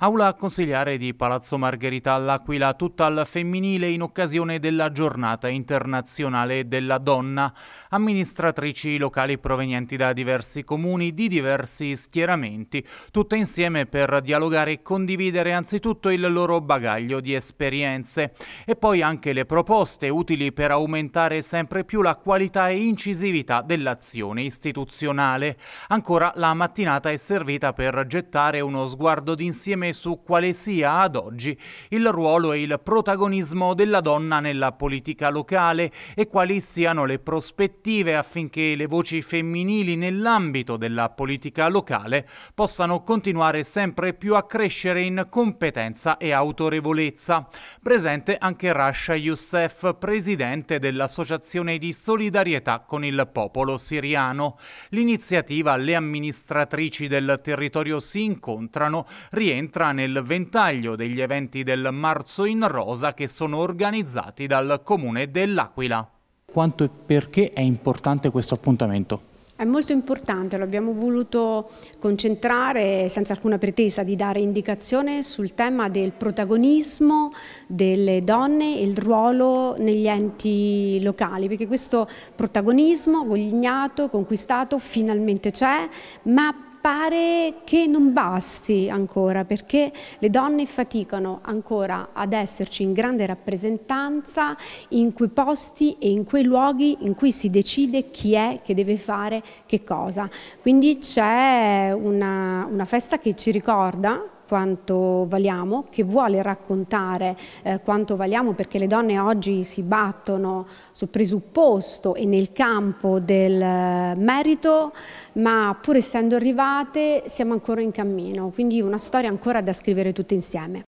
Aula consigliare di Palazzo Margherita all'Aquila, tutta al femminile in occasione della giornata internazionale della donna. Amministratrici locali provenienti da diversi comuni, di diversi schieramenti, tutte insieme per dialogare e condividere anzitutto il loro bagaglio di esperienze e poi anche le proposte utili per aumentare sempre più la qualità e incisività dell'azione istituzionale. Ancora la mattinata è servita per gettare uno sguardo d'insieme discussione su quale sia ad oggi il ruolo e il protagonismo della donna nella politica locale e quali siano le prospettive affinché le voci femminili nell'ambito della politica locale possano continuare sempre più a crescere in competenza e autorevolezza. Presente anche Rasha Youssef, presidente dell'Associazione di Solidarietà con il Popolo Siriano. L'iniziativa Le amministratrici del territorio si incontrano rientra entra nel ventaglio degli eventi del Marzo in Rosa che sono organizzati dal Comune dell'Aquila. Quanto e perché è importante questo appuntamento? È molto importante, lo abbiamo voluto concentrare senza alcuna pretesa di dare indicazione sul tema del protagonismo delle donne e il ruolo negli enti locali, perché questo protagonismo guadagnato, conquistato, finalmente c'è, ma pare che non basti ancora perché le donne faticano ancora ad esserci in grande rappresentanza in quei posti e in quei luoghi in cui si decide chi è che deve fare che cosa. Quindi c'è una, una festa che ci ricorda quanto valiamo, che vuole raccontare eh, quanto valiamo perché le donne oggi si battono sul presupposto e nel campo del eh, merito, ma pur essendo arrivate siamo ancora in cammino, quindi una storia ancora da scrivere tutte insieme.